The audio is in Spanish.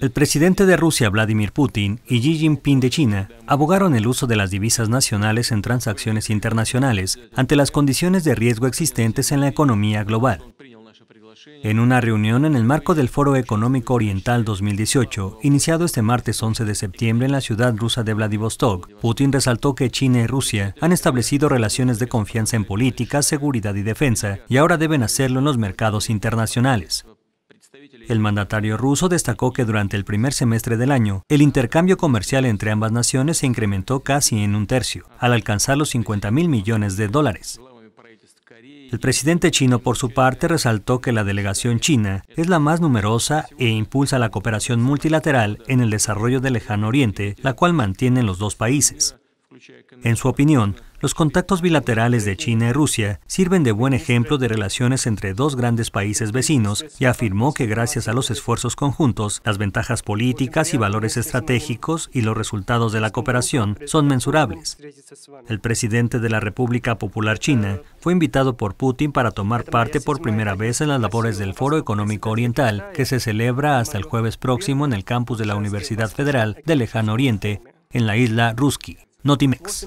El presidente de Rusia, Vladimir Putin, y Xi Jinping de China abogaron el uso de las divisas nacionales en transacciones internacionales ante las condiciones de riesgo existentes en la economía global. En una reunión en el marco del Foro Económico Oriental 2018, iniciado este martes 11 de septiembre en la ciudad rusa de Vladivostok, Putin resaltó que China y Rusia han establecido relaciones de confianza en política, seguridad y defensa, y ahora deben hacerlo en los mercados internacionales. El mandatario ruso destacó que durante el primer semestre del año, el intercambio comercial entre ambas naciones se incrementó casi en un tercio, al alcanzar los 50 mil millones de dólares. El presidente chino, por su parte, resaltó que la delegación china es la más numerosa e impulsa la cooperación multilateral en el desarrollo del lejano oriente, la cual mantienen los dos países. En su opinión, los contactos bilaterales de China y Rusia sirven de buen ejemplo de relaciones entre dos grandes países vecinos y afirmó que gracias a los esfuerzos conjuntos, las ventajas políticas y valores estratégicos y los resultados de la cooperación son mensurables. El presidente de la República Popular China fue invitado por Putin para tomar parte por primera vez en las labores del Foro Económico Oriental, que se celebra hasta el jueves próximo en el campus de la Universidad Federal del Lejano Oriente, en la isla Ruski. Notimex.